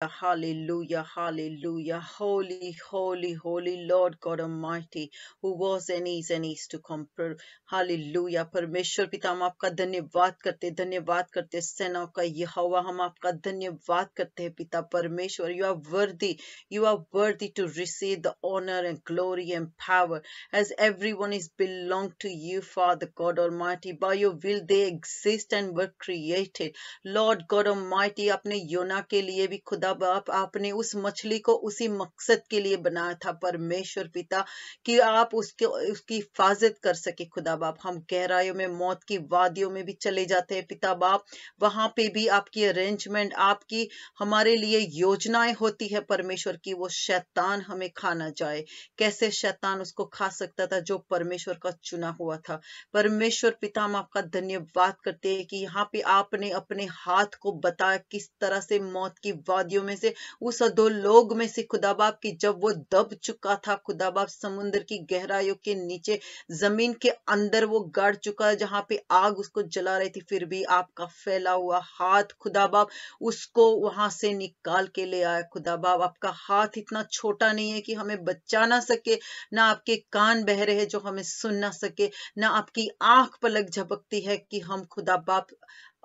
Hallelujah, hallelujah. Holy, holy, holy Lord God Almighty, who was and is and is to come. hallelujah, परमेश्वर पिता हम आपका धन्यवाद करते धन्यवाद करते सेना का यह हवा हम आपका धन्यवाद करते हैं पिता परमेश्वर you are worthy you are worthy to receive the honour and glory and power as every one is belong to you Father God almighty by you will they exist and were created Lord God almighty अपने योना के लिए भी खुदा तब आप आपने उस मछली को उसी मकसद के लिए बनाया था परमेश्वर पिता कि आप उसके उसकी हिफाजत कर सके खुदा बाप हम गहराइयों में मौत की वादियों में भी चले जाते हैं पिता बाप वहां पे भी आपकी अरेंजमेंट आपकी हमारे लिए योजनाएं होती है परमेश्वर की वो शैतान हमें खाना जाए कैसे शैतान उसको खा सकता था जो परमेश्वर का चुना हुआ था परमेश्वर पिता हम आपका धन्यवाद करते हैं कि यहाँ पे आपने अपने हाथ को बताया किस तरह से मौत की वादियों नबियों में से उस दो लोग में से खुदा बाप की जब वो दब चुका था खुदा बाप समुन्द्र की गहराइयों के नीचे जमीन के अंदर वो गड़ चुका जहां पे आग उसको जला रही थी फिर भी आपका फैला हुआ हाथ खुदा बाप उसको वहां से निकाल के ले आया खुदा बाप आपका हाथ इतना छोटा नहीं है कि हमें बचा ना सके ना आपके कान बह रहे जो हमें सुन ना सके ना आपकी आंख पलक झपकती है कि हम खुदा बाप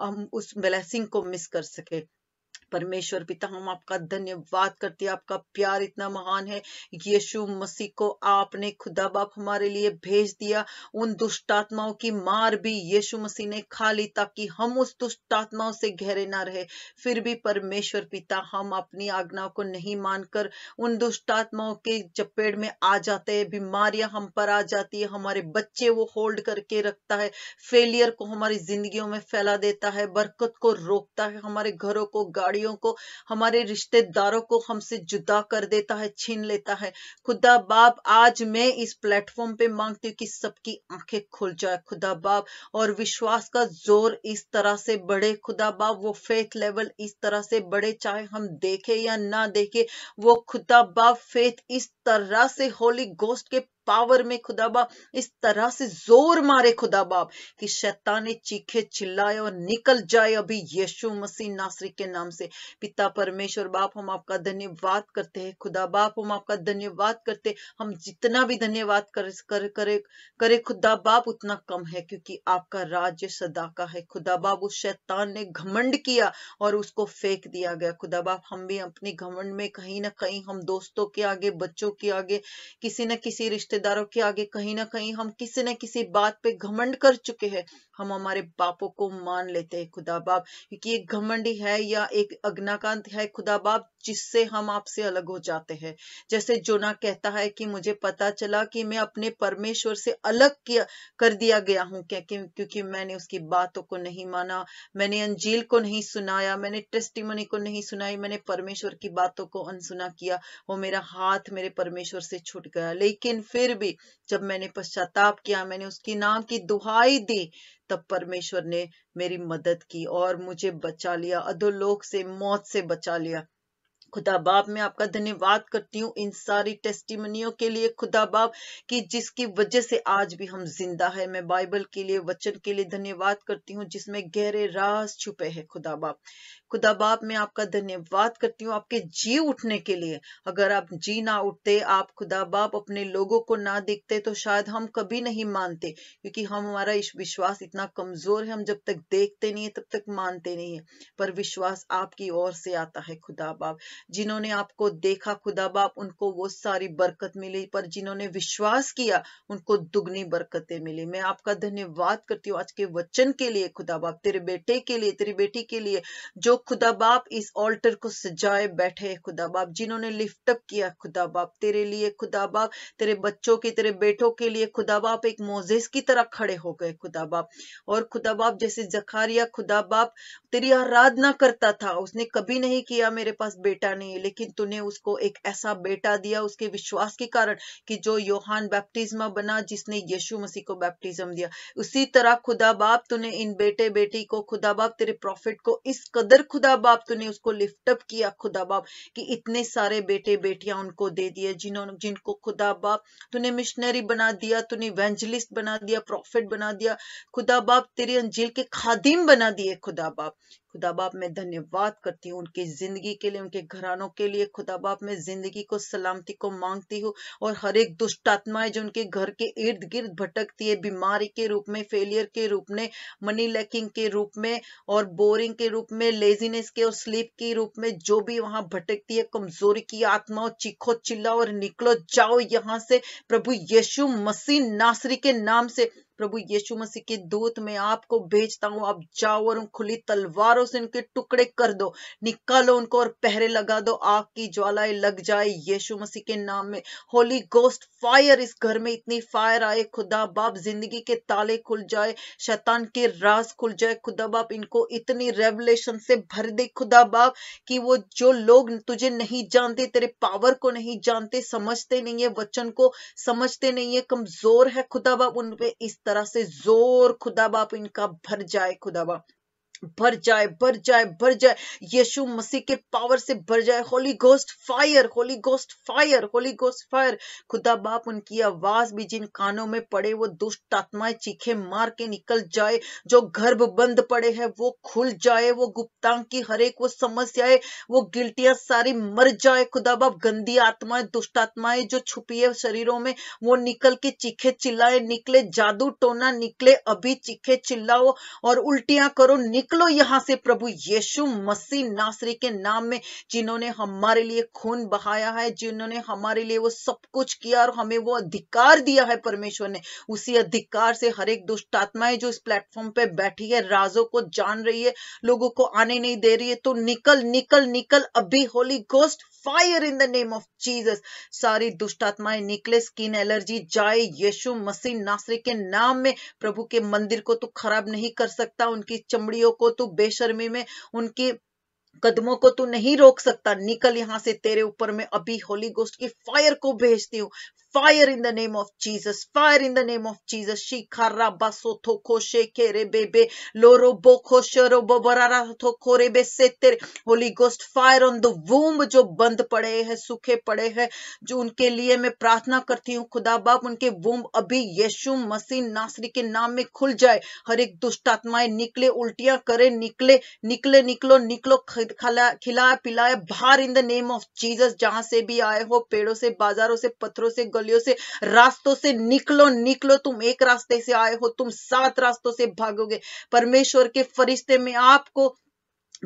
हम उस ब्लेसिंग को मिस कर सके परमेश्वर पिता हम आपका धन्यवाद करते हैं आपका प्यार इतना महान है यीशु मसीह को आपने खुदा बाप हमारे लिए भेज दिया उन दुष्ट आत्माओं की मार भी यीशु मसीह ने खा ली ताकि हम उस दुष्ट आत्माओं से घेरे ना रहे फिर भी परमेश्वर पिता हम अपनी आज्ञाओं को नहीं मानकर उन दुष्ट आत्माओं के चपेट में आ जाते हैं बीमारियां हम पर आ जाती है हमारे बच्चे वो होल्ड करके रखता है फेलियर को हमारी जिंदगियों में फैला देता है बरकत को रोकता है हमारे घरों को गाड़ियों भाइयों को हमारे रिश्तेदारों को हमसे जुदा कर देता है छीन लेता है खुदा बाप आज मैं इस प्लेटफॉर्म पे मांगती हूँ कि सबकी आंखें खुल जाए खुदा बाप और विश्वास का जोर इस तरह से बढ़े खुदा बाप वो फेथ लेवल इस तरह से बढ़े चाहे हम देखे या ना देखे वो खुदा बाप फेथ इस तरह से होली गोस्ट के पावर में खुदा बाप इस तरह से जोर मारे खुदा बाप कि शैतान चीखे चिल्लाए और निकल जाए अभी यीशु मसीह नासरी के नाम से पिता परमेश्वर बाप हम आपका धन्यवाद करते हैं खुदा बाप हम आपका धन्यवाद करते हम जितना भी धन्यवाद कर, कर करे करे खुदा बाप उतना कम है क्योंकि आपका राज्य सदा का है खुदा बाप उस शैतान ने घमंड किया और उसको फेंक दिया गया खुदा बाप हम भी अपने घमंड में कहीं ना कहीं हम दोस्तों के आगे बच्चों के आगे किसी न किसी रिश्ते रिश्तेदारों के आगे कहीं ना कहीं हम किसी न किसी बात पे घमंड कर चुके हैं हम हमारे बापों को मान लेते हैं खुदा बाप क्योंकि एक घमंडी है या एक अग्नाकांत है खुदा बाप जिससे हम आपसे अलग हो जाते हैं जैसे जोना कहता है कि मुझे पता चला कि मैं अपने परमेश्वर से अलग किया कर दिया गया हूँ क्योंकि मैंने उसकी बातों को नहीं माना मैंने अंजील को नहीं सुनाया मैंने टेस्टिमनी को नहीं सुनाई मैंने परमेश्वर की बातों को अनसुना किया वो मेरा हाथ मेरे परमेश्वर से छुट गया लेकिन फिर फिर भी जब मैंने पश्चाताप किया मैंने उसकी नाम की दुहाई दी तब परमेश्वर ने मेरी मदद की और मुझे बचा लिया अधोलोक से मौत से बचा लिया खुदा बाप मैं आपका धन्यवाद करती हूँ इन सारी टेस्टिमनियों के लिए खुदा बाप कि जिसकी वजह से आज भी हम जिंदा है मैं बाइबल के लिए वचन के लिए धन्यवाद करती हूँ जिसमें गहरे राज छुपे हैं खुदा बाप खुदा बाप मैं आपका धन्यवाद करती हूँ आपके जी उठने के लिए अगर आप जी ना उठते आप खुदा बाप अपने लोगों को ना देखते तो शायद हम कभी नहीं मानते क्योंकि हम हमारा विश्वास इतना कमजोर है हम जब तक देखते नहीं है तब तक मानते नहीं है पर विश्वास आपकी ओर से आता है खुदा बाप जिन्होंने आपको देखा खुदा बाप उनको वो सारी बरकत मिली पर जिन्होंने विश्वास किया उनको दुगनी बरकतें मिली मैं आपका धन्यवाद करती हूँ आज के वचन के लिए खुदा बाप तेरे बेटे के लिए तेरी बेटी के लिए जो खुदा बाप इस ऑल्टर को सजाए बैठे खुदा बाप जिन्होंने लिफ्टअप किया खुदा बाप तेरे लिए खुदा बाप तेरे बच्चों के तेरे बेटों के लिए खुदा बाप एक मोजेस की तरह खड़े हो गए खुदा बाप और खुदा बाप जैसे जखारिया खुदा बाप तेरी आराधना करता था उसने कभी नहीं किया मेरे पास बेटा किया नहीं लेकिन तूने उसको एक ऐसा बेटा दिया उसके विश्वास के कारण कि जो योहान बैप्टिज्मा बना जिसने यीशु मसीह को बैप्टिज्म दिया उसी तरह खुदा बाप तूने इन बेटे बेटी को खुदा बाप तेरे प्रॉफिट को इस कदर खुदा बाप तूने उसको लिफ्टअप किया खुदा बाप कि इतने सारे बेटे बेटियां उनको दे दिए जिन्होंने जिनको खुदा बाप तूने मिशनरी बना दिया तूने वेंजलिस्ट बना दिया प्रॉफिट बना दिया खुदा बाप तेरे अंजिल के खादिम बना दिए खुदा बाप खुदाबाप मैं धन्यवाद करती हूँ उनकी जिंदगी के लिए उनके घरानों के लिए खुदाबाप मैं जिंदगी को सलामती को मांगती हूँ और हर एक दुष्ट आत्माएं जो उनके घर के इर्द गिर्द भटकती है बीमारी के रूप में फेलियर के रूप में मनी लैकिंग के रूप में और बोरिंग के रूप में लेजीनेस के और स्लीप के रूप में जो भी वहां भटकती है कमजोरी की आत्माओं चीखो चिल्लाओ और निकलो जाओ यहाँ से प्रभु यशु मसीह नासरी के नाम से प्रभु यीशु मसीह के दूत में आपको भेजता हूँ आप जाओ और उन खुली तलवारों से उनके टुकड़े कर दो निकालो उनको और पहरे लगा दो आग की ज्वालाएं लग जाए यीशु मसीह के नाम में होली गोस्ट फायर इस घर में इतनी फायर आए खुदा बाप जिंदगी के ताले खुल जाए शैतान के राज खुल जाए खुदा बाप इनको इतनी रेवलेशन से भर दे खुदा बाप कि वो जो लोग तुझे नहीं जानते तेरे पावर को नहीं जानते समझते नहीं है वचन को समझते नहीं है कमजोर है खुदा बाप उन पे इस तरह से जोर खुदाब आप इनका भर जाए खुदाबा भर जाए भर जाए भर जाए यीशु मसीह के पावर से भर जाए Holy Ghost fire Holy Ghost fire Holy Ghost fire खुदा बाप उनकी आवाज भी जिन कानों में पड़े वो दुष्ट आत्माएं चीखे मार के निकल जाए जो गर्भ बंद पड़े हैं वो खुल जाए वो गुप्तांग की हरेक वो समस्याएं वो गिल्टियां सारी मर जाए खुदा बाप गंदी आत्माएं दुष्ट आत्माएं जो छुपी है शरीरों में वो निकल के चीखे चिल्लाए निकले जादू टोना निकले अभी चीखे चिल्लाओ और उल्टियां करो निकल निकलो यहाँ से प्रभु यीशु मसीह नासरी के नाम में जिन्होंने हमारे लिए खून बहाया है जिन्होंने हमारे लिए वो सब कुछ किया और हमें वो अधिकार दिया है परमेश्वर ने उसी अधिकार से हर एक दुष्ट आत्माएं जो इस प्लेटफॉर्म पे बैठी है राजों को जान रही है लोगों को आने नहीं दे रही है तो निकल निकल निकल अभी Holy Ghost fire in the name of Jesus सारी दुष्ट आत्माएं निकले स्किन एलर्जी जाए यीशु मसीह नासरी के नाम में प्रभु के मंदिर को तो खराब नहीं कर सकता उनकी चमड़ियों को को तू बेशर्मी में उनके कदमों को तू नहीं रोक सकता निकल यहां से तेरे ऊपर मैं अभी होली गोस्ट की फायर को भेजती हूँ Fire in the name of Jesus. Fire in the name of Jesus. Shikara baso toko shekere bebe. Loro boko shoro bobarara toko rebe setere. Holy Ghost fire on the womb जो बंद पड़े हैं सूखे पड़े हैं जो उनके लिए मैं प्रार्थना करती हूँ खुदा बाप उनके वोम अभी यीशु मसीह नासरी के नाम में खुल जाए हर एक दुष्ट आत्माएं निकले उल्टियां करे निकले निकले निकलो निकलो खिलाया पिलाया बाहर in the name of Jesus जहां से भी आए हो पेड़ों से बाजारों से पत्थरों से गल गलियों से रास्तों से निकलो निकलो तुम एक रास्ते से आए हो तुम सात रास्तों से भागोगे परमेश्वर के फरिश्ते में आपको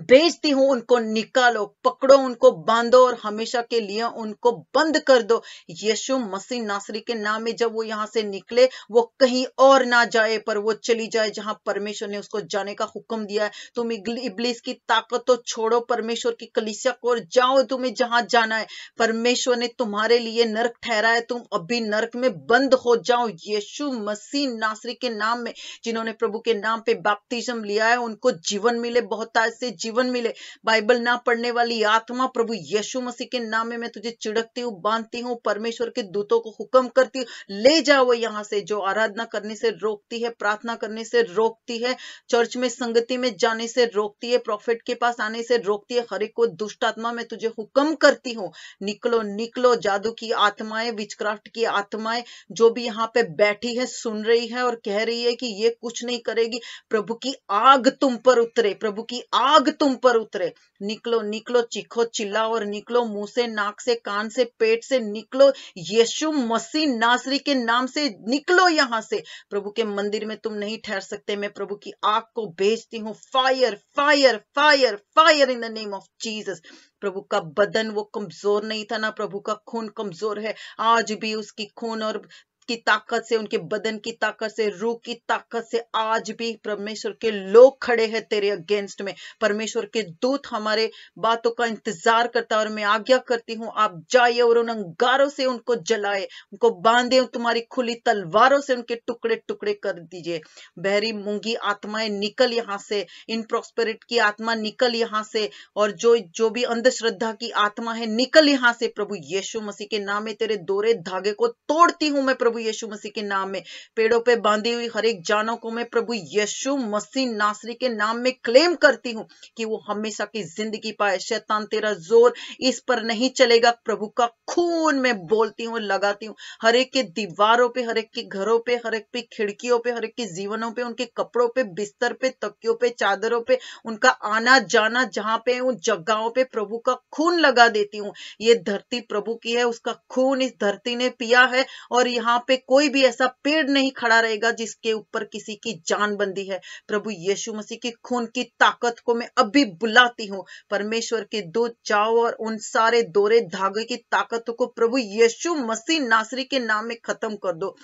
बेचती हूं उनको निकालो पकड़ो उनको बांधो और हमेशा के लिए उनको बंद कर दो यीशु मसीह नासरी के नाम में जब वो यहां से निकले वो कहीं और ना जाए पर वो चली जाए जहां परमेश्वर ने उसको जाने का हुक्म दिया है तुम इबलीस की ताकत तो छोड़ो परमेश्वर की कलिसिया को और जाओ तुम्हें जहां जाना है परमेश्वर ने तुम्हारे लिए नर्क ठहरा है तुम अभी नर्क में बंद हो जाओ यशु मसीह नासरी के नाम में जिन्होंने प्रभु के नाम पे बाप्तिज्म लिया है उनको जीवन मिले बहुत से जीवन मिले बाइबल ना पढ़ने वाली आत्मा प्रभु यीशु मसीह के नाम में मैं तुझे चिड़कती हूँ बांधती हूँ परमेश्वर के दूतों को हुक्म करती हूँ ले जाओ यहाँ से जो आराधना करने से रोकती है प्रार्थना करने से रोकती है चर्च में संगति में जाने से रोकती है प्रॉफिट के पास आने से रोकती है एक को दुष्ट आत्मा में तुझे हुक्म करती हूँ निकलो निकलो जादू की आत्माएं विचक्राफ्ट की आत्माएं जो भी यहाँ पे बैठी है सुन रही है और कह रही है कि ये कुछ नहीं करेगी प्रभु की आग तुम पर उतरे प्रभु की आग आग तुम पर उतरे निकलो निकलो चीखो चिल्लाओ और निकलो मुंह से नाक से कान से पेट से निकलो यीशु मसीह नासरी के नाम से निकलो यहां से प्रभु के मंदिर में तुम नहीं ठहर सकते मैं प्रभु की आग को भेजती हूँ fire fire fire fire in the name of Jesus प्रभु का बदन वो कमजोर नहीं था ना प्रभु का खून कमजोर है आज भी उसकी खून और की ताकत से उनके बदन की ताकत से रूह की ताकत से आज भी परमेश्वर के लोग खड़े हैं तेरे अगेंस्ट में परमेश्वर के दूत हमारे बातों का इंतजार करता है और मैं आज्ञा करती हूँ आप जाइए और उन अंगारों से उनको जलाए उनको बांधे तुम्हारी खुली तलवारों से उनके टुकड़े टुकड़े कर दीजिए बहरी मूंगी आत्माएं निकल यहाँ से इन प्रोस्पेरिट की आत्मा निकल यहाँ से और जो जो भी अंधश्रद्धा की आत्मा है निकल यहाँ से प्रभु यीशु मसीह के नाम में तेरे दोरे धागे को तोड़ती हूँ मैं प्रभु प्रभु यीशु मसीह के नाम में पेड़ों पे बांधी हुई हर एक जानों को मैं प्रभु यीशु मसीह नासरी के नाम में क्लेम करती हूँ कि वो हमेशा की जिंदगी पाए शैतान तेरा जोर इस पर नहीं चलेगा प्रभु का खून मैं बोलती हूँ लगाती हूँ हर एक के दीवारों पे हर एक के घरों पे हर एक पे खिड़कियों पे हर एक के जीवनों पे उनके कपड़ों पे बिस्तर पे तकियों पे चादरों पे उनका आना जाना जहां पे उन जगहों पे प्रभु का खून लगा देती हूँ ये धरती प्रभु की है उसका खून इस धरती ने पिया है और यहाँ पे कोई भी ऐसा पेड़ नहीं खड़ा रहेगा जिसके ऊपर किसी की जान बंदी है प्रभु यीशु मसीह की खून की ताकत को मैं अब भी बुलाती हूँ परमेश्वर के दो चाव और उन सारे दोरे धागे की ताकत को प्रभु यीशु मसीह नासरी के नाम में खत्म कर दो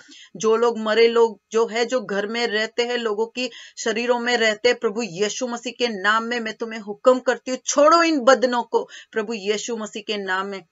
जो लोग मरे लोग जो है जो घर में रहते हैं लोगों की शरीरों में रहते हैं प्रभु यीशु मसीह के नाम में मैं तुम्हें हुक्म करती हूँ छोड़ो इन बदनों को प्रभु यीशु मसीह के नाम में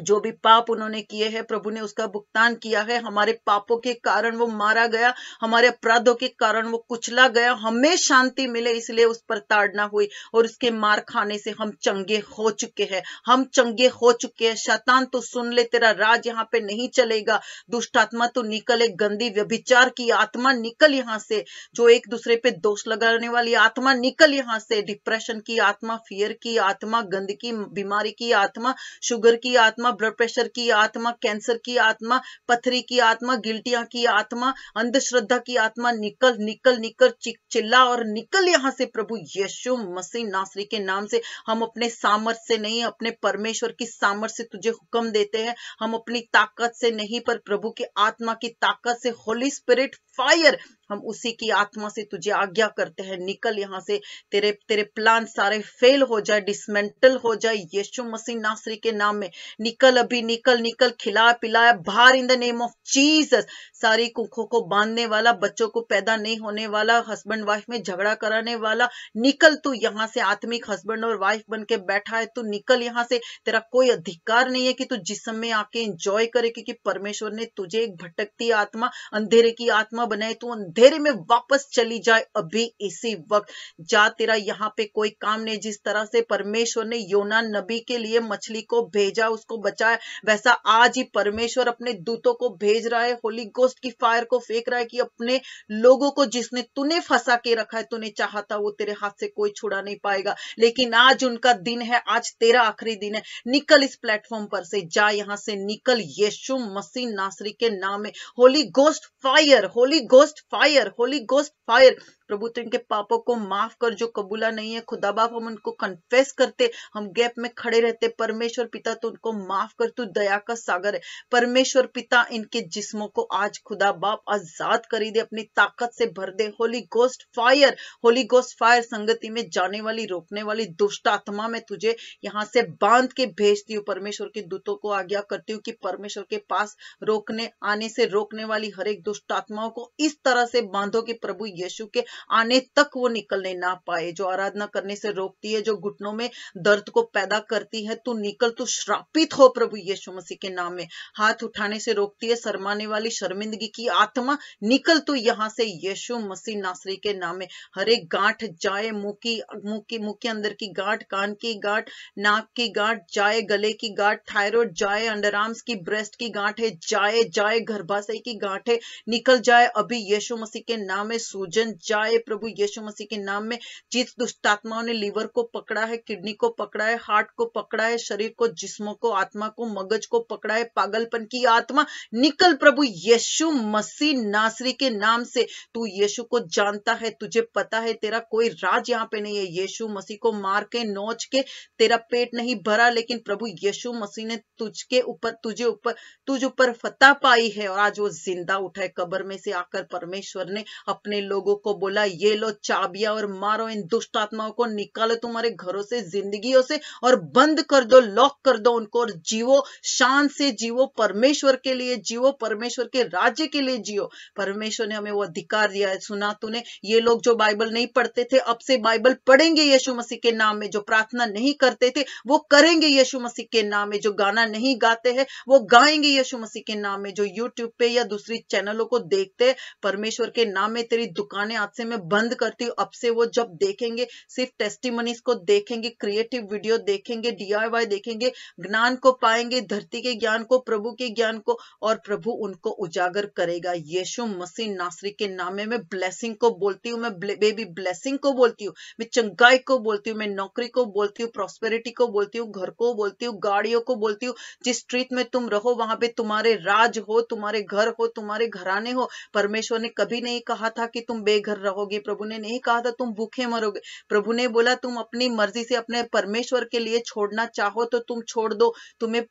जो भी पाप उन्होंने किए हैं प्रभु ने उसका भुगतान किया है हमारे पापों के कारण वो मारा गया हमारे अपराधों के कारण वो कुचला गया हमें शांति मिले इसलिए उस पर ताड़ना हुई और उसके मार खाने से हम चंगे हो चुके हैं हम चंगे हो चुके हैं शैतान तो सुन ले तेरा राज यहाँ पे नहीं चलेगा दुष्ट आत्मा तो निकले गंदी व्यभिचार की आत्मा निकल यहाँ से जो एक दूसरे पे दोष लगाने वाली आत्मा निकल यहाँ से डिप्रेशन की आत्मा फियर की आत्मा गंदगी बीमारी की आत्मा शुगर की आत्मा आत्मा ब्लड प्रेशर की आत्मा कैंसर की आत्मा पथरी की आत्मा गिल्टिया की आत्मा अंधश्रद्धा की आत्मा निकल निकल निकल चिल्ला और निकल यहाँ से प्रभु यशु मसीह नासरी के नाम से हम अपने सामर्थ्य से नहीं अपने परमेश्वर की सामर्थ्य से तुझे हुक्म देते हैं हम अपनी ताकत से नहीं पर प्रभु की आत्मा की ताकत से होली स्पिरिट फायर हम उसी की आत्मा से तुझे आज्ञा करते हैं निकल यहाँ से तेरे तेरे प्लान सारे फेल हो जाए डिसमेंटल हो जाए यीशु मसीह नासरी के नाम में निकल अभी निकल निकल खिलाया पिलाया बाहर इन द नेम ऑफ चीज सारी कुखों को बांधने वाला बच्चों को पैदा नहीं होने वाला हस्बैंड वाइफ में झगड़ा कराने वाला निकल तू यहाँ से आत्मिक हस्बैंड और वाइफ बन के बैठा है तू निकल यहाँ से तेरा कोई अधिकार नहीं है कि तू जिस समय आके एंजॉय करे क्योंकि परमेश्वर ने तुझे एक भटकती आत्मा अंधेरे की आत्मा बनाई तू अंधेरे में वापस चली जाए अभी इसी वक्त जा तेरा यहाँ पे कोई काम नहीं जिस तरह से परमेश्वर ने योना नबी के लिए मछली को भेजा उसको बचाया वैसा आज ही परमेश्वर अपने दूतों को भेज रहा है होली गोस्ट की फायर को फेंक रहा है कि अपने लोगों को जिसने तूने फंसा के रखा है तूने चाह था वो तेरे हाथ से कोई छुड़ा नहीं पाएगा लेकिन आज उनका दिन है आज तेरा आखिरी दिन है निकल इस प्लेटफॉर्म पर से जा यहां से निकल यीशु मसीह नासरी के नाम में Holy Ghost fire Holy Ghost fire fire, Holy Ghost fire. प्रभु तो इनके पापों को माफ कर जो कबूला नहीं है खुदा बाप हम उनको कन्फेस करते हम गैप में खड़े रहते परमेश्वर पिता तो उनको माफ कर तू दया का सागर है परमेश्वर पिता इनके जिस्मों को आज खुदा बाप आजाद करी दे अपनी ताकत से भर दे Holy Ghost fire Holy Ghost fire संगति में जाने वाली रोकने वाली दुष्ट आत्मा में तुझे यहाँ से बांध के भेजती हूँ परमेश्वर के दूतों को आज्ञा करती हूँ कि परमेश्वर के पास रोकने आने से रोकने वाली हर एक दुष्ट आत्माओं को इस तरह से बांधो कि प्रभु यीशु के आने तक वो निकलने ना पाए जो आराधना करने से रोकती है जो घुटनों में दर्द को पैदा करती है तू निकल तू श्रापित हो प्रभु यीशु मसीह के नाम में हाथ उठाने से रोकती है शर्माने वाली शर्मिंदगी की आत्मा निकल तू यहाँ से यीशु मसीह नासरी के नाम में हरे गांठ जाए मुंह की मुंह की मुंह के अंदर की गांठ कान की गांठ नाक की गांठ जाए गले की गांठ थायराइड जाए अंडर आर्म्स की ब्रेस्ट की गांठ है जाए जाए गर्भाशय की गांठ है निकल जाए अभी यीशु मसीह के नाम में सूजन जाए आए प्रभु यीशु मसीह के नाम में जिस दुष्टात्माओं ने लीवर को पकड़ा है किडनी को पकड़ा है हार्ट को पकड़ा है शरीर को जिस्मों को आत्मा को मगज को पकड़ा है पागलपन की आत्मा निकल प्रभु यीशु मसीह नासरी के नाम से तू यीशु को जानता है तुझे पता है तेरा कोई राज यहाँ पे नहीं है यीशु मसीह को मार के नोच के तेरा पेट नहीं भरा लेकिन प्रभु यीशु मसीह ने तुझके ऊपर तुझे ऊपर तुझ ऊपर फतह पाई है और आज वो जिंदा उठा है कबर में से आकर परमेश्वर ने अपने लोगों को बोला बोला ये लो चाबिया और मारो इन दुष्ट आत्माओं को निकालो तुम्हारे घरों से जिंदगियों से और बंद कर दो लॉक कर दो उनको और जीवो शान से जीवो परमेश्वर के लिए जीवो परमेश्वर के राज्य के लिए जियो परमेश्वर ने हमें वो अधिकार दिया है सुना तूने ये लोग जो बाइबल नहीं पढ़ते थे अब से बाइबल पढ़ेंगे यशु मसीह के नाम में जो प्रार्थना नहीं करते थे वो करेंगे यशु मसीह के नाम में जो गाना नहीं गाते हैं वो गाएंगे यशु मसीह के नाम में जो यूट्यूब पे या दूसरी चैनलों को देखते परमेश्वर के नाम में तेरी दुकानें आज से में बंद करती हूँ अब से वो जब देखेंगे सिर्फ टेस्टिमनीज को देखेंगे क्रिएटिव वीडियो देखेंगे डीआईवाई देखेंगे ज्ञान को पाएंगे धरती के ज्ञान को प्रभु के ज्ञान को और प्रभु उनको उजागर करेगा यीशु मसीह नासरी के नामे में ब्लेसिंग को बोलती हूँ मैं बेबी ब्लेसिंग को बोलती हूँ मैं चंगाई को बोलती हूँ मैं नौकरी को बोलती हूँ प्रोस्पेरिटी को बोलती हूँ घर को बोलती हूँ गाड़ियों को बोलती हूँ जिस स्ट्रीट में तुम रहो वहां पे तुम्हारे राज हो तुम्हारे घर हो तुम्हारे घराने हो परमेश्वर ने कभी नहीं कहा था कि तुम बेघर रहोगे प्रभु ने नहीं कहा था तुम भूखे मरोगे प्रभु ने बोला तुम अपनी मर्जी से अपने परमेश्वर के लिए छोड़ना चाहो तो तुम छोड़ दो तुम्हें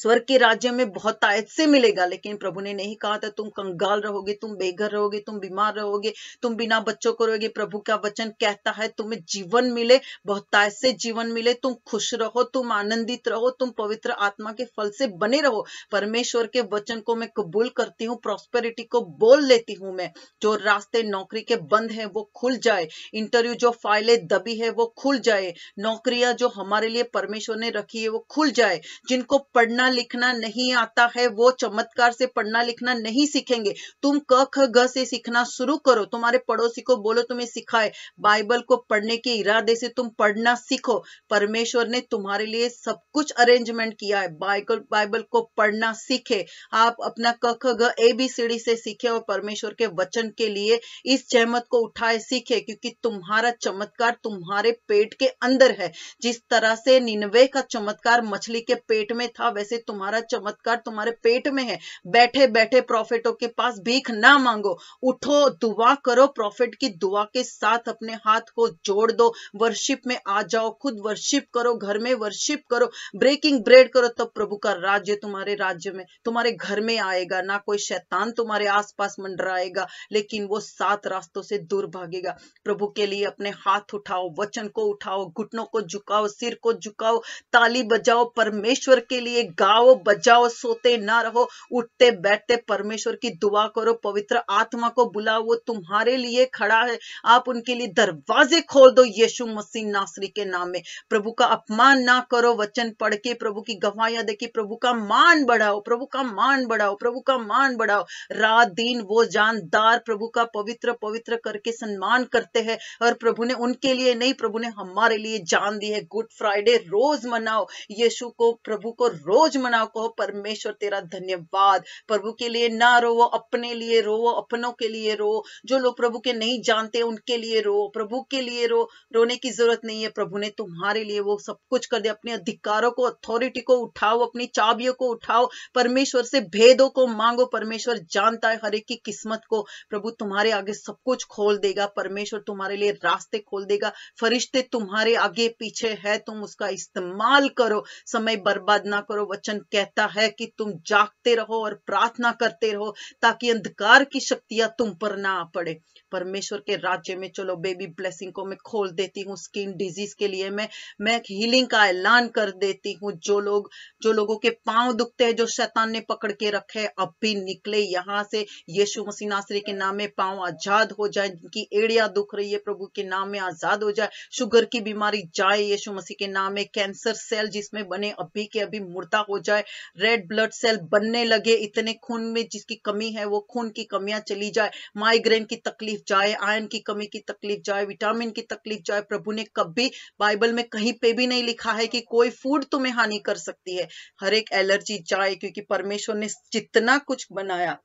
स्वर्ग के राज्य में बहुत ताज से मिलेगा लेकिन प्रभु ने नहीं कहा था तुम कंगाल रहोगे तुम बेघर रहोगे तुम बीमार रहोगे तुम बिना बच्चों को रहोगे प्रभु का वचन कहता है तुम्हें जीवन मिले बहुत तायत से जीवन मिले तुम खुश रहो तुम आनंदित रहो तुम पवित्र आत्मा के फल से बने रहो परमेश्वर के वचन को मैं कबूल करती हूँ प्रॉस्पेरिटी को बोल लेती हूँ मैं जो रास्ते नौकरी के बंद है वो खुल जाए इंटरव्यू जो फाइलें दबी है वो खुल जाए नौकरियां जो हमारे लिए परमेश्वर ने रखी है वो खुल जाए जिनको पढ़ना पढ़ना लिखना नहीं आता है वो चमत्कार से पढ़ना लिखना नहीं सीखेंगे तुम क ख ग से सीखना शुरू करो तुम्हारे पड़ोसी को बोलो तुम्हें सिखाए बाइबल को पढ़ने के इरादे से तुम पढ़ना सीखो परमेश्वर ने तुम्हारे लिए सब कुछ अरेंजमेंट किया है बाइबल बाइबल को पढ़ना सीखे आप अपना क ख ग ए बी सीढ़ी से सीखे और परमेश्वर के वचन के लिए इस जहमत को उठाए सीखे क्योंकि तुम्हारा चमत्कार तुम्हारे पेट के अंदर है जिस तरह से निन्वे का चमत्कार मछली के पेट में था वैसे से तुम्हारा चमत्कार तुम्हारे पेट में है बैठे बैठे प्रॉफिटों के पास भीख ना मांगो उठो दुआ करो प्रॉफिट की दुआ के साथ अपने हाथ को जोड़ दो वर्शिप में आ जाओ खुद वर्शिप करो घर में वर्शिप करो ब्रेकिंग ब्रेड करो तब प्रभु का राज्य तुम्हारे राज्य में तुम्हारे घर में आएगा ना कोई शैतान तुम्हारे आसपास मंडराएगा लेकिन वो सात रास्तों से दूर भागेगा प्रभु के लिए अपने हाथ उठाओ वचन को उठाओ घुटनों को झुकाओ सिर को झुकाओ ताली बजाओ परमेश्वर के लिए गाओ बजाओ सोते ना रहो उठते बैठते परमेश्वर की दुआ करो पवित्र आत्मा को बुलाओ वो तुम्हारे लिए खड़ा है आप उनके लिए दरवाजे खोल दो यीशु मसीह नासरी के नाम में प्रभु का अपमान ना करो वचन पढ़ के प्रभु की गवाहियां देखी प्रभु का मान बढ़ाओ प्रभु का मान बढ़ाओ प्रभु का मान बढ़ाओ रात दिन वो जानदार प्रभु का पवित्र पवित्र करके सम्मान करते हैं और प्रभु ने उनके लिए नहीं प्रभु ने हमारे लिए जान दी है गुड फ्राइडे रोज मनाओ यीशु को प्रभु को रोज मना कहो परमेश्वर तेरा धन्यवाद प्रभु के लिए ना रोवो अपने लिए रो अपनों के लिए रो जो लोग प्रभु के नहीं जानते उनके लिए रो प्रभु के लिए रो रोने की जरूरत नहीं है प्रभु ने तुम्हारे लिए वो सब कुछ कर दिया अपने अधिकारों को अथॉरिटी को उठाओ अपनी चाबियों को उठाओ परमेश्वर से भेदों को मांगो परमेश्वर जानता है हर एक की किस्मत को प्रभु तुम्हारे आगे सब कुछ खोल देगा परमेश्वर तुम्हारे लिए रास्ते खोल देगा फरिश्ते तुम्हारे आगे पीछे है तुम उसका इस्तेमाल करो समय बर्बाद ना करो वचन कहता है कि तुम जागते रहो और प्रार्थना करते रहो ताकि अंधकार की शक्तियां तुम पर ना पड़े परमेश्वर के राज्य में चलो बेबी ब्लेसिंग को मैं खोल देती हूँ स्किन डिजीज के लिए मैं मैं हीलिंग का ऐलान कर देती हूँ जो लोग जो लोगों के पांव दुखते हैं जो शैतान ने पकड़ के रखे अब भी निकले यहाँ से यीशु मसीह नासरी के नाम में पांव आजाद हो जाए जिनकी एड़िया दुख रही है प्रभु के नाम में आजाद हो जाए शुगर की बीमारी जाए यीशु मसीह के नाम में कैंसर सेल जिसमें बने अभी के अभी मुर्दा हो जाए रेड ब्लड सेल बनने लगे इतने खून में जिसकी कमी है वो खून की कमियां चली जाए माइग्रेन की तकलीफ जाए आयन की कमी की तकलीफ जाए विटामिन की तकलीफ जाए प्रभु ने कभी बाइबल में कहीं पे भी नहीं लिखा है कि कोई फूड तुम्हें हानि कर सकती है हर एक एलर्जी जाए क्योंकि परमेश्वर ने जितना कुछ बनाया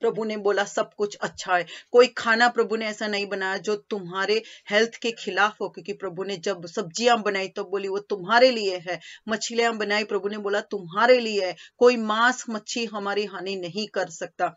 प्रभु ने बोला सब कुछ अच्छा है कोई खाना प्रभु ने ऐसा नहीं बनाया जो तुम्हारे हेल्थ के खिलाफ हो क्योंकि प्रभु ने जब सब्जियां बनाई तो बोली वो तुम्हारे लिए है मछलियां बनाई प्रभु ने बोला तुम्हारे लिए है कोई मांस मच्छी हमारी हानि नहीं कर सकता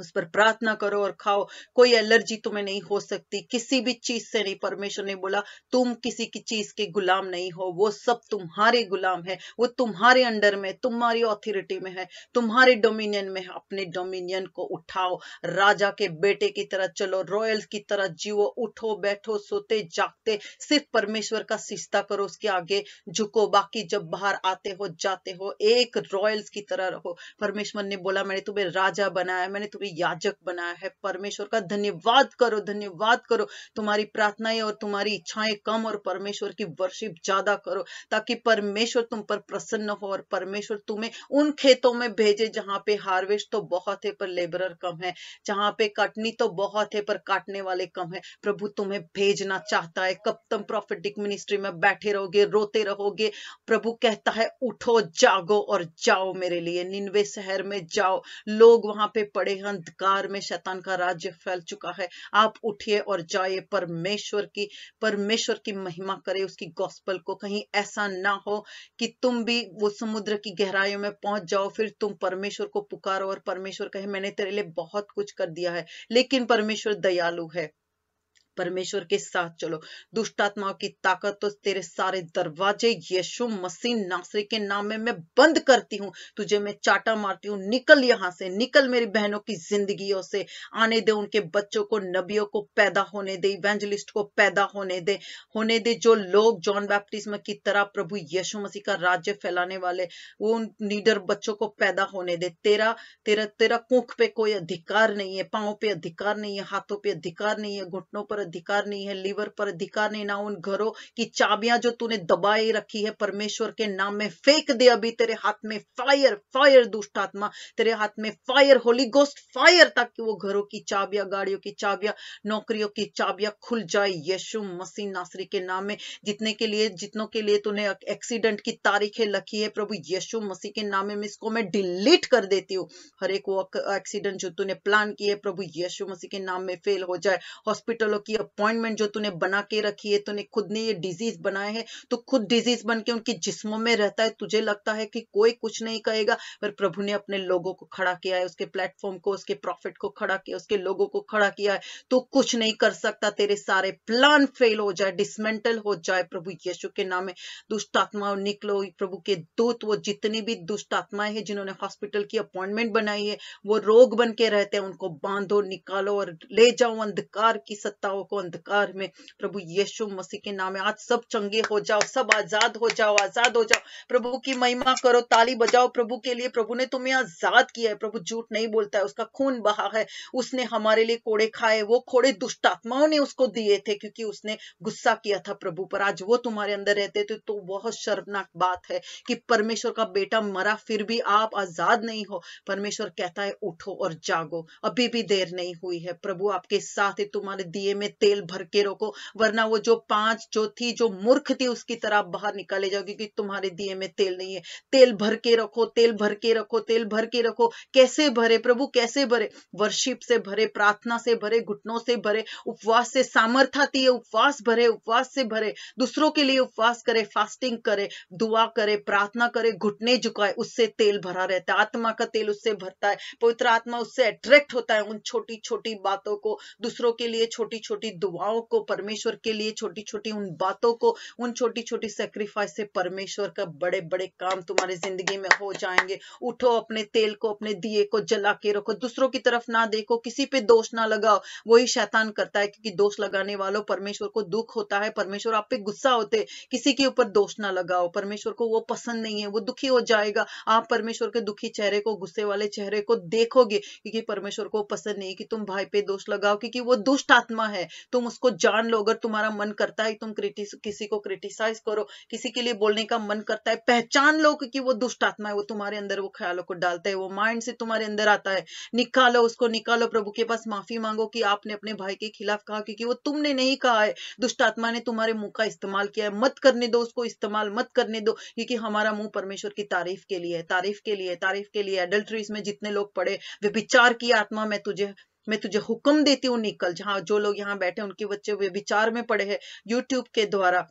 उस पर प्रार्थना करो और खाओ कोई एलर्जी तुम्हें नहीं हो सकती किसी भी चीज से नहीं परमेश्वर ने बोला तुम किसी की चीज के गुलाम नहीं हो वो सब तुम्हारे गुलाम है वो तुम्हारे अंडर में तुम्हारी ऑथोरिटी में है तुम्हारे डोमिनियन में है अपने डोमिनियन को उठाओ राजा के बेटे की तरह चलो रॉयल की तरह जीवो उठो बैठो सोते जागते सिर्फ परमेश्वर का सिस्ता करो उसके आगे झुको बाकी जब बाहर आते हो जाते हो एक रॉयल्स की तरह रहो परमेश्वर ने बोला मैंने तुम्हें राजा बनाया मैंने भी याजक बनाया है परमेश्वर का धन्यवाद करो धन्यवाद करो तुम्हारी प्रार्थनाएं और तुम्हारी इच्छाएं कम और परमेश्वर की वर्षिप ज्यादा करो ताकि परमेश्वर तुम पर प्रसन्न हो और परमेश्वर तुम्हें उन खेतों में भेजे जहां पे हार्वेस्ट तो बहुत है पर लेबरर कम है जहां पे कटनी तो बहुत है पर काटने वाले कम है प्रभु तुम्हें भेजना चाहता है कब तुम प्रोफिटिक मिनिस्ट्री में बैठे रहोगे रोते रहोगे प्रभु कहता है उठो जागो और जाओ मेरे लिए निन्वे शहर में जाओ लोग वहां पे पड़े हैं अंधकार में शैतान का राज्य फैल चुका है आप उठिए और जाइए परमेश्वर की परमेश्वर की महिमा करे उसकी गॉस्पल को कहीं ऐसा ना हो कि तुम भी वो समुद्र की गहराइयों में पहुंच जाओ फिर तुम परमेश्वर को पुकारो और परमेश्वर कहे मैंने तेरे लिए बहुत कुछ कर दिया है लेकिन परमेश्वर दयालु है परमेश्वर के साथ चलो दुष्ट आत्माओं की ताकत तो तेरे सारे दरवाजे यीशु मसीह नासरी के नाम में मैं बंद करती हूँ तुझे मैं चाटा मारती हूँ निकल यहाँ से निकल मेरी बहनों की जिंदगियों से आने दे उनके बच्चों को नबियों को पैदा होने दे इवेंजलिस्ट को पैदा होने दे होने दे जो लोग जॉन बैप्टिज्म की तरह प्रभु यशु मसीह का राज्य फैलाने वाले वो उन नीडर बच्चों को पैदा होने दे तेरा तेरा तेरा कुख पे कोई अधिकार नहीं है पाओ पे अधिकार नहीं है हाथों पे अधिकार नहीं है घुटनों पर अधिकार नहीं है लीवर पर अधिकार नहीं ना उन घरों की चाबियां जो तूने दबाए रखी है परमेश्वर के नाम में फेंक दे अभी तेरे हाथ में फायर फायर दुष्ट आत्मा तेरे हाथ में फायर होली गोस्ट फायर ताकि वो घरों की चाबियां गाड़ियों की चाबियां नौकरियों की चाबियां खुल जाए यशु मसीह नासरी के नाम में जितने के लिए जितनों के लिए तूने एक्सीडेंट की तारीखें लखी है प्रभु यशु मसीह के नाम में इसको मैं डिलीट कर देती हूँ हर एक वो एक्सीडेंट जो तूने प्लान किए प्रभु यशु मसीह के नाम में फेल हो जाए हॉस्पिटलों की उनकी अपॉइंटमेंट जो तूने बना के रखी है तूने खुद ने ये डिजीज बनाए हैं तो खुद डिजीज बन के उनके जिस्मों में रहता है तुझे लगता है कि कोई कुछ नहीं कहेगा पर प्रभु ने अपने लोगों को खड़ा किया है उसके प्लेटफॉर्म को उसके प्रॉफिट को खड़ा किया उसके लोगों को खड़ा किया है तो कुछ नहीं कर सकता तेरे सारे प्लान फेल हो जाए डिसमेंटल हो जाए प्रभु यशु के नाम में दुष्ट आत्मा निकलो प्रभु के दूत वो जितनी भी दुष्ट आत्माएं हैं जिन्होंने हॉस्पिटल की अपॉइंटमेंट बनाई है वो रोग बन के रहते हैं उनको बांधो निकालो और ले जाओ अंधकार की सत्ताओं लोगों को अंधकार में प्रभु यीशु मसीह के नाम में आज सब चंगे हो जाओ सब आजाद हो जाओ आजाद हो जाओ प्रभु की महिमा करो ताली बजाओ प्रभु के लिए प्रभु ने तुम्हें आजाद किया है प्रभु झूठ नहीं बोलता है उसका खून बहा है उसने हमारे लिए कोड़े खाए वो कोड़े दुष्ट आत्माओं ने उसको दिए थे क्योंकि उसने गुस्सा किया था प्रभु पर आज वो तुम्हारे अंदर रहते थे तो, तो बहुत शर्मनाक बात है कि परमेश्वर का बेटा मरा फिर भी आप आजाद नहीं हो परमेश्वर कहता है उठो और जागो अभी भी देर नहीं हुई है प्रभु आपके साथ है तुम्हारे दिए में तेल भर के रोको वरना वो जो पांच जो थी जो मूर्ख थी उसकी तरह बाहर निकाले जाओ क्योंकि तुम्हारे दिए में तेल नहीं है तेल भर के रखो तेल भर के रखो तेल भर के रखो कैसे भरे प्रभु कैसे भरे वर्षिप से भरे प्रार्थना से भरे घुटनों से भरे उपवास से सामर्थ्य उपवास भरे उपवास से भरे दूसरों के लिए उपवास करे फास्टिंग करे दुआ करे प्रार्थना करे घुटने झुकाए उससे तेल भरा रहता है आत्मा का तेल उससे भरता है पवित्र आत्मा उससे अट्रैक्ट होता है उन छोटी छोटी बातों को दूसरों के लिए छोटी छोटी छोटी दुआओं को परमेश्वर के लिए छोटी छोटी उन बातों को उन छोटी छोटी सेक्रीफाइस से परमेश्वर का बड़े बड़े काम तुम्हारे जिंदगी में हो जाएंगे उठो अपने तेल को अपने दिए को जला के रखो दूसरों की तरफ ना देखो किसी पे दोष ना लगाओ वही शैतान करता है क्योंकि दोष लगाने वालों परमेश्वर को दुख होता है परमेश्वर आप पे गुस्सा होते किसी के ऊपर दोष ना लगाओ परमेश्वर को वो पसंद नहीं है वो दुखी हो जाएगा आप परमेश्वर के दुखी चेहरे को गुस्से वाले चेहरे को देखोगे क्योंकि परमेश्वर को पसंद नहीं कि तुम भाई पे दोष लगाओ क्योंकि वो दुष्ट आत्मा है तुम उसको जान लो अगर तुम्हारा मन करता है तुम किसी को क्रिटिसाइज करो किसी के लिए बोलने का मन करता है पहचान लो कि वो दुष्ट आत्मा है वो तुम्हारे अंदर वो ख्यालों को डालता है वो माइंड से तुम्हारे अंदर आता है निकालो उसको निकालो प्रभु के पास माफी मांगो कि आपने अपने भाई के खिलाफ कहा क्योंकि वो तुमने नहीं कहा है दुष्ट आत्मा ने तुम्हारे मुंह का इस्तेमाल किया है मत करने दो उसको इस्तेमाल मत करने दो क्योंकि हमारा मुंह परमेश्वर की तारीफ के लिए है तारीफ के लिए तारीफ के लिए एडल्ट्रीज में जितने लोग पड़े वे विचार की आत्मा में तुझे मैं तुझे हुक्म देती हूँ निकल जहाँ जो लोग यहाँ बैठे उनके बच्चे वे विचार में पड़े हैं यूट्यूब के द्वारा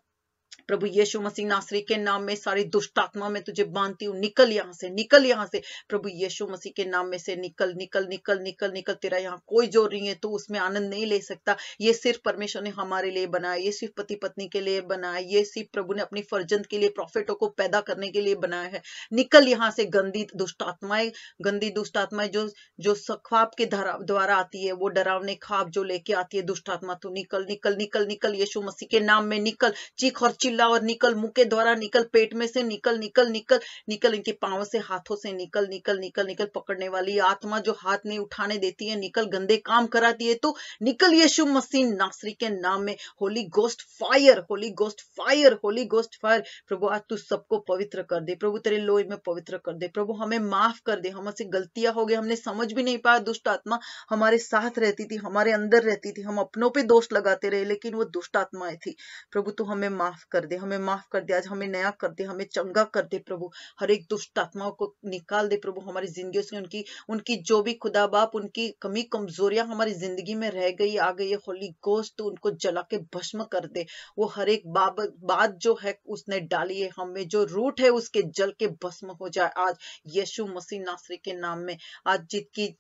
प्रभु यीशु मसीह नासरी के नाम में सारी दुष्टात्मा में तुझे बांधती हूँ निकल यहाँ से निकल यहाँ से प्रभु यीशु मसीह के नाम में से निकल निकल निकल निकल निकल तेरा यहाँ कोई जोर नहीं है तू उसमें आनंद नहीं ले सकता ये सिर्फ परमेश्वर ने हमारे लिए बनाया ये सिर्फ पति पत्नी के लिए बनाया ये सिर्फ प्रभु ने अपनी फर्जंद के लिए प्रॉफिटों को पैदा करने के लिए बनाया है निकल यहाँ से गंदी आत्माएं गंदी आत्माएं जो जो ख्वाब के द्वारा आती है वो डरावने खाब जो लेके आती है दुष्टात्मा तू निकल निकल निकल निकल यीशु मसीह के नाम में निकल चीख और चिल्ला निकला और निकल मुंह के द्वारा निकल पेट में से निकल निकल निकल निकल इनके पाओ से हाथों से निकल निकल निकल निकल पकड़ने वाली आत्मा जो हाथ नहीं उठाने देती है निकल गंदे काम कराती है तो निकल यीशु मसीन नासरी के नाम में Holy Ghost fire Holy Ghost fire Holy Ghost fire प्रभु आज तू सबको पवित्र कर दे प्रभु तेरे लोहे में पवित्र कर दे प्रभु हमें माफ कर दे हमसे गलतियां हो गई हमने समझ भी नहीं पाया दुष्ट आत्मा हमारे साथ रहती थी हमारे अंदर रहती थी हम अपनों पे दोष लगाते रहे लेकिन वो दुष्ट आत्माएं थी प्रभु तू हमें माफ कर कर दे हमें माफ कर दे आज हमें नया कर दे हमें चंगा कर दे प्रभु हर एक दुष्ट आत्माओं को निकाल दे प्रभु हमारी जिंदगी से उनकी उनकी जो भी खुदा बाप उनकी कमी कमजोरियां हमारी जिंदगी में रह गई आ गई है होली गोश्त तो उनको जला के भस्म कर दे वो हर एक बाब बात जो है उसने डाली है हमें जो रूट है उसके जल के भस्म हो जाए आज यशु मसीह नासरी के नाम में आज जित की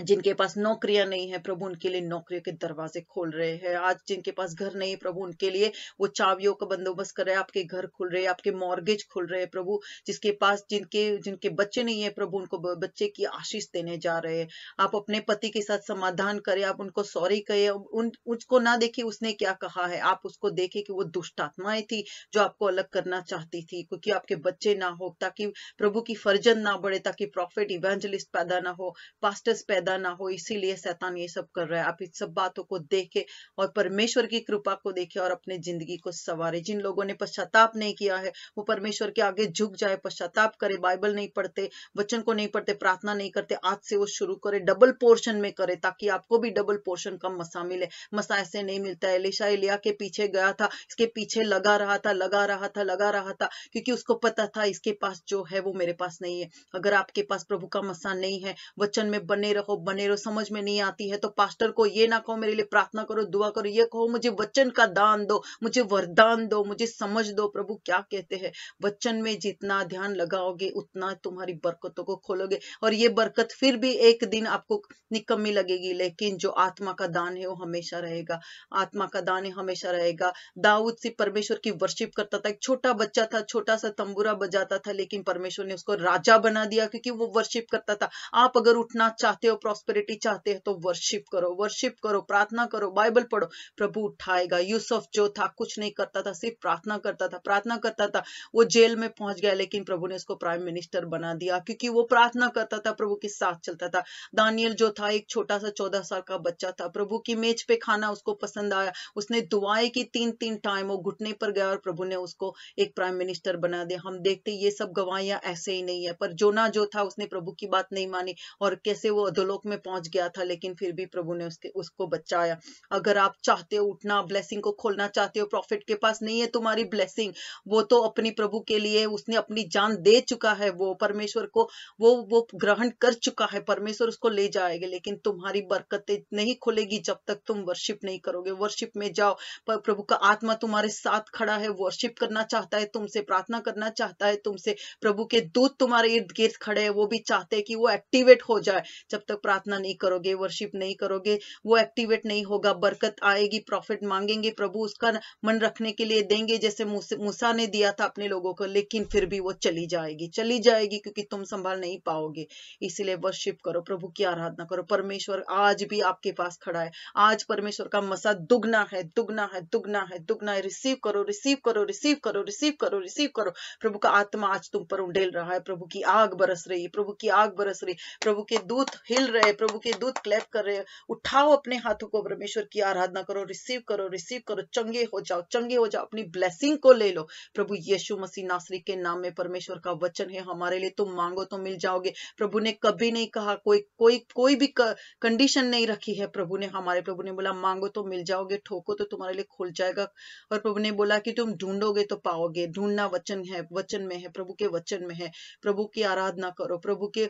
जिनके पास नौकरियां नहीं है प्रभु उनके लिए नौकरियों के दरवाजे खोल रहे हैं आज जिनके पास घर नहीं है प्रभु उनके लिए वो चावियों का बंदोबस्त कर रहे हैं आपके घर खुल रहे हैं आपके मॉर्गेज खुल रहे हैं प्रभु जिसके पास जिनके जिनके बच्चे नहीं है प्रभु उनको बच्चे की आशीष देने जा रहे हैं आप अपने पति के साथ समाधान करें आप उनको सॉरी कहे उन उसको ना देखे उसने क्या कहा है आप उसको देखे कि वो दुष्ट आत्माएं थी जो आपको अलग करना चाहती थी क्योंकि आपके बच्चे ना हो ताकि प्रभु की फर्जन ना बढ़े ताकि प्रॉफिट इवेंजलिस्ट पैदा ना हो पास्टर्स पैदा पैदा ना हो इसीलिए सैतान ये सब कर रहा है आप इस सब बातों को देखे और परमेश्वर की कृपा को देखे और अपने जिंदगी को सवारे जिन लोगों ने पश्चाताप नहीं किया है वो परमेश्वर के आगे झुक जाए पश्चाताप करे बाइबल नहीं पढ़ते वचन को नहीं पढ़ते प्रार्थना नहीं करते आज से वो शुरू करे डबल पोर्शन में करे ताकि आपको भी डबल पोर्शन का मसा मिले मसा ऐसे नहीं मिलता है लिशा इलिया के पीछे गया था इसके पीछे लगा रहा था लगा रहा था लगा रहा था क्योंकि उसको पता था इसके पास जो है वो मेरे पास नहीं है अगर आपके पास प्रभु का मसा नहीं है वचन में बने रहो बने रहो समझ में नहीं आती है तो पास्टर को ये ना कहो मेरे लिए प्रार्थना करो दुआ करो ये कहो मुझे वचन का दान दो मुझे वरदान दो मुझे समझ दो प्रभु क्या कहते हैं वचन में जितना ध्यान लगाओगे उतना तुम्हारी बरकतों को खोलोगे और ये बरकत फिर भी एक दिन आपको निकम्मी लगेगी लेकिन जो आत्मा का दान है वो हमेशा रहेगा आत्मा का दान हमेशा रहेगा दाऊद से परमेश्वर की वर्शिप करता था एक छोटा बच्चा था छोटा सा तंबूरा बजाता था लेकिन परमेश्वर ने उसको राजा बना दिया क्योंकि वो वर्शिप करता था आप अगर उठना चाहते हो प्रॉस्पेरिटी चाहते हैं तो वर्शिप करो वर्शिप करो प्रार्थना करो बाइबल पढ़ो प्रभु उठाएगा यूसुफ जो था कुछ नहीं करता था सिर्फ प्रार्थना करता था प्रार्थना करता था वो जेल में पहुंच गया लेकिन प्रभु ने उसको प्राइम मिनिस्टर बना दिया क्योंकि वो प्रार्थना करता था प्रभु के साथ चलता था दानियल जो था एक छोटा सा चौदह साल का बच्चा था प्रभु की मेज पे खाना उसको पसंद आया उसने दुआएं की तीन तीन टाइम वो घुटने पर गया और प्रभु ने उसको एक प्राइम मिनिस्टर बना दिया हम देखते ये सब गवाहियां ऐसे ही नहीं है पर जोना जो था उसने प्रभु की बात नहीं मानी और कैसे वो अधोलोक लोक में पहुंच गया था लेकिन फिर भी प्रभु ने उसके उसको बचाया अगर आप चाहते हो उठना ब्लेसिंग को खोलना चाहते हो प्रॉफिट के पास नहीं है तुम्हारी ब्लेसिंग वो तो अपनी प्रभु के लिए उसने अपनी जान दे चुका है वो परमेश्वर को वो वो ग्रहण कर चुका है परमेश्वर उसको ले जाएगा लेकिन तुम्हारी बरकतें नहीं खुलेगी जब तक तुम वर्शिप नहीं करोगे वर्शिप में जाओ पर प्रभु का आत्मा तुम्हारे साथ खड़ा है वर्शिप करना चाहता है तुमसे प्रार्थना करना चाहता है तुमसे प्रभु के दूत तुम्हारे इर्द गिर्द खड़े हैं वो भी चाहते हैं कि वो एक्टिवेट हो जाए जब तक प्रार्थना नहीं करोगे वर्शिप नहीं करोगे वो एक्टिवेट नहीं होगा बरकत आएगी प्रॉफिट मांगेंगे प्रभु उसका मन रखने के लिए देंगे जैसे मूसा ने दिया था अपने लोगों को लेकिन फिर भी वो चली जाएगी चली जाएगी क्योंकि तुम संभाल नहीं पाओगे इसीलिए वर्शिप करो प्रभु की आराधना करो परमेश्वर आज भी आपके पास खड़ा है आज परमेश्वर का मसा दुगना है दुगना है दुगना है दुगना है रिसीव करो रिसीव करो रिसीव करो रिसीव करो रिसीव करो प्रभु का आत्मा आज तुम पर उंडेल रहा है प्रभु की आग बरस रही है प्रभु की आग बरस रही प्रभु के दूत हिल रहे प्रभु के दूध क्लैप कर रहे उठाओ अपने हाथों को परमेश्वर की आराधना करो रिसीव करो रिसीव करो चंगे हो जाओ चंगे हो जाओ अपनी ब्लेसिंग को ले लो प्रभु यीशु मसीह नासरी के नाम में परमेश्वर का वचन है हमारे लिए तुम मांगो तो मिल जाओगे प्रभु ने कभी नहीं कहा कोई कोई कोई भी कंडीशन नहीं रखी है प्रभु ने हमारे प्रभु ने बोला मांगो तो मिल जाओगे ठोको तो तुम्हारे लिए खुल जाएगा और प्रभु ने बोला कि तुम ढूंढोगे तो पाओगे ढूंढना वचन है वचन में है प्रभु के वचन में है प्रभु की आराधना करो प्रभु के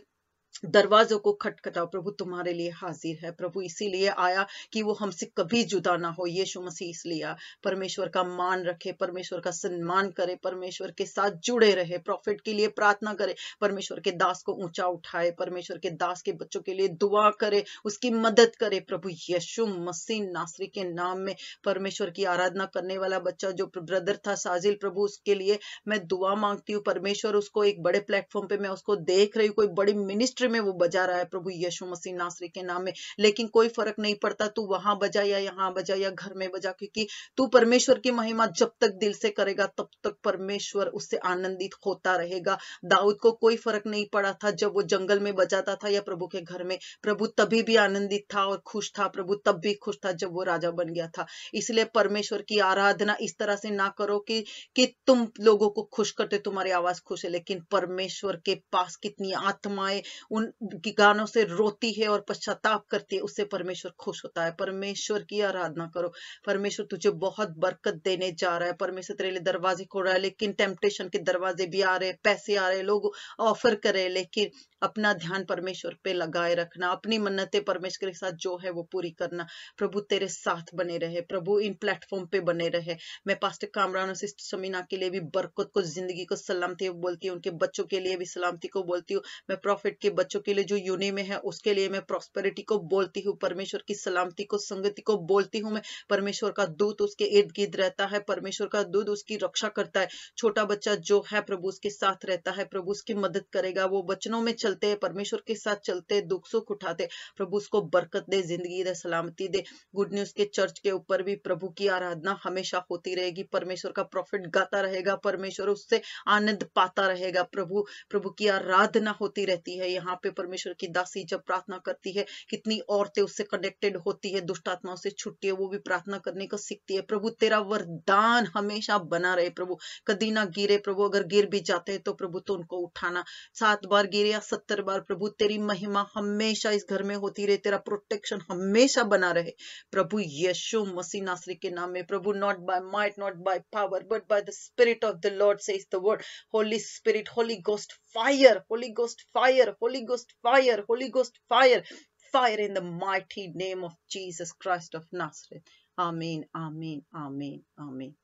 दरवाजों को खटखटाओ प्रभु तुम्हारे लिए हाजिर है प्रभु इसीलिए आया कि वो हमसे कभी जुदा ना हो यीशु मसीह इसलिए परमेश्वर का मान रखे परमेश्वर का सम्मान करे परमेश्वर के साथ जुड़े रहे प्रॉफिट के लिए प्रार्थना करे परमेश्वर के दास को ऊंचा उठाए परमेश्वर के दास के बच्चों के लिए दुआ करे उसकी मदद करे प्रभु यशु मसीह नासरी के नाम में परमेश्वर की आराधना करने वाला बच्चा जो ब्रदर था साजिल प्रभु उसके लिए मैं दुआ मांगती हूँ परमेश्वर उसको एक बड़े प्लेटफॉर्म पे मैं उसको देख रही हूँ कोई बड़ी मिनिस्ट्री मिनिस्ट्री में वो बजा रहा है प्रभु यशु मसीह नासरी के नाम में लेकिन कोई फर्क नहीं पड़ता तू वहां बजा या यहाँ बजा या घर में बजा क्योंकि तू परमेश्वर की महिमा जब तक दिल से करेगा तब तक परमेश्वर उससे आनंदित होता रहेगा दाऊद को कोई फर्क नहीं पड़ा था जब वो जंगल में बजाता था या प्रभु के घर में प्रभु तभी भी आनंदित था और खुश था प्रभु तब भी खुश था जब वो राजा बन गया था इसलिए परमेश्वर की आराधना इस तरह से ना करो कि कि तुम लोगों को खुश करते तुम्हारी आवाज खुश है लेकिन परमेश्वर के पास कितनी आत्माएं उन गानों से रोती है और पश्चाताप करती है उससे परमेश्वर खुश होता है परमेश्वर की आराधना करो परमेश्वर तुझे बहुत बरकत देने जा रहा है परमेश्वर तेरे लिए दरवाजे खोल रहा है लेकिन टेम्पटेशन के दरवाजे भी आ रहे हैं पैसे आ रहे हैं लोग ऑफर करे लेकिन अपना ध्यान परमेश्वर पे लगाए रखना अपनी मन्नतें परमेश्वर के साथ जो है वो पूरी करना प्रभु तेरे साथ बने रहे प्रभु इन प्लेटफॉर्म पे बने रहे मैं पास्टर कामरान और सिस्टर समीना के लिए भी बरकत को जिंदगी को सलामती बोलती हूँ उनके बच्चों के लिए भी सलामती को बोलती हूँ मैं प्रॉफिट के बच्चों के लिए जो यूनि में है उसके लिए मैं प्रॉस्पेरिटी को बोलती हूँ परमेश्वर की सलामती को संगति को बोलती हूँ मैं परमेश्वर का दूत उसके इर्द गिर्द रहता है परमेश्वर का दूध उसकी रक्षा करता है छोटा बच्चा जो है प्रभु उसके साथ रहता है प्रभु उसकी मदद करेगा वो बचनों में चलते है परमेश्वर के साथ चलते दुख सुख उठाते प्रभु उसको बरकत दे जिंदगी दे सलामती दे गुड न्यूज के चर्च के ऊपर भी प्रभु की आराधना हमेशा होती रहेगी परमेश्वर का प्रॉफिट गाता रहेगा परमेश्वर उससे आनंद पाता रहेगा प्रभु प्रभु की आराधना होती रहती है यहाँ जहाँ पे परमेश्वर की दासी जब प्रार्थना करती है कितनी औरतें उससे कनेक्टेड होती है दुष्ट आत्माओं से छुट्टी है वो भी प्रार्थना करने को सीखती है प्रभु तेरा वरदान हमेशा बना रहे प्रभु कदी ना गिरे प्रभु अगर गिर भी जाते हैं तो प्रभु तो उनको उठाना सात बार गिरे या सत्तर बार प्रभु तेरी महिमा हमेशा इस घर में होती रहे तेरा प्रोटेक्शन हमेशा बना रहे प्रभु यशु मसी नासरी के नाम में प्रभु not by might not by power but by the Spirit of the Lord says is the word Holy Spirit Holy Ghost fire, Holy Ghost fire, Holy Ghost fire, Holy Ghost fire, fire in the mighty name of Jesus Christ of Nazareth. Amen, Amen, Amen, Amen.